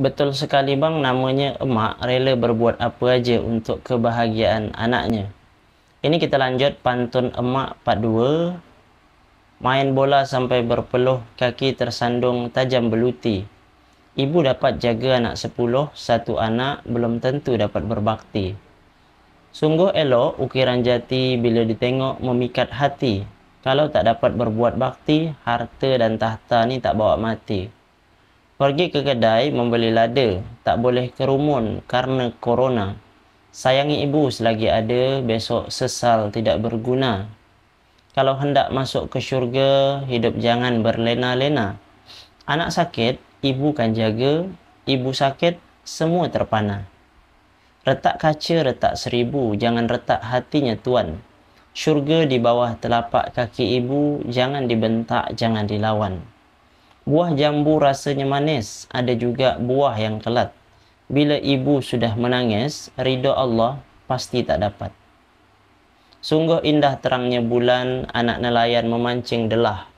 Betul sekali bang, namanya emak rela berbuat apa aja untuk kebahagiaan anaknya. Ini kita lanjut pantun emak part 2. Main bola sampai berpeluh, kaki tersandung tajam beluti. Ibu dapat jaga anak sepuluh satu anak belum tentu dapat berbakti. Sungguh elok ukiran jati bila ditengok memikat hati. Kalau tak dapat berbuat bakti, harta dan tahta ni tak bawa mati. Pergi ke kedai membeli lada. Tak boleh kerumun karena corona. Sayangi ibu selagi ada, besok sesal tidak berguna. Kalau hendak masuk ke syurga, hidup jangan berlena-lena. Anak sakit, ibu kan jaga. Ibu sakit, semua terpana. Retak kaca, retak seribu. Jangan retak hatinya tuan. Syurga di bawah telapak kaki ibu, jangan dibentak, jangan dilawan. Buah jambu rasanya manis, ada juga buah yang kelat. Bila ibu sudah menangis, ridha Allah pasti tak dapat. Sungguh indah terangnya bulan, anak nelayan memancing delah.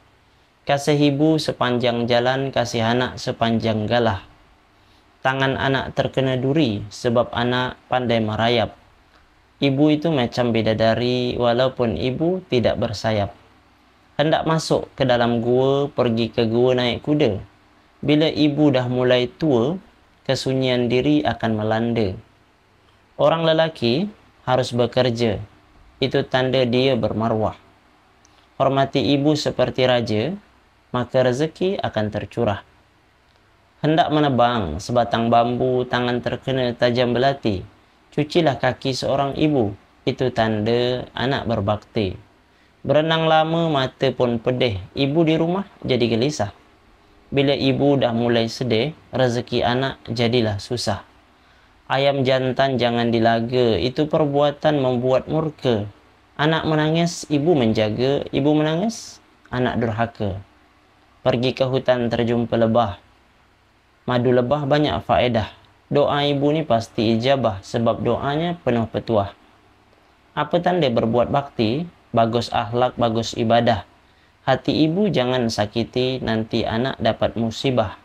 Kasih ibu sepanjang jalan, kasih anak sepanjang galah. Tangan anak terkena duri sebab anak pandai merayap. Ibu itu macam bidadari walaupun ibu tidak bersayap hendak masuk ke dalam gua pergi ke gua naik kuda. Bila ibu dah mulai tua, kesunyian diri akan melanda. Orang lelaki harus bekerja. Itu tanda dia bermarwah. Hormati ibu seperti raja, maka rezeki akan tercurah. Hendak menebang sebatang bambu, tangan terkena tajam belati. Cucilah kaki seorang ibu. Itu tanda anak berbakti. Berenang lama mata pun pedih. Ibu di rumah jadi gelisah. Bila ibu dah mulai sedih, rezeki anak jadilah susah. Ayam jantan jangan dilaga, itu perbuatan membuat murka. Anak menangis, ibu menjaga, ibu menangis, anak durhaka. Pergi ke hutan terjumpa lebah. Madu lebah banyak faedah. Doa ibu ni pasti ijabah sebab doanya penuh petuah. Apa tanda berbuat bakti? bagus akhlak, bagus ibadah. Hati ibu jangan sakiti, nanti anak dapat musibah.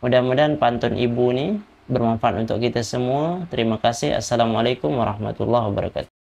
Mudah-mudahan pantun ibu ini bermanfaat untuk kita semua. Terima kasih. Assalamualaikum warahmatullahi wabarakatuh.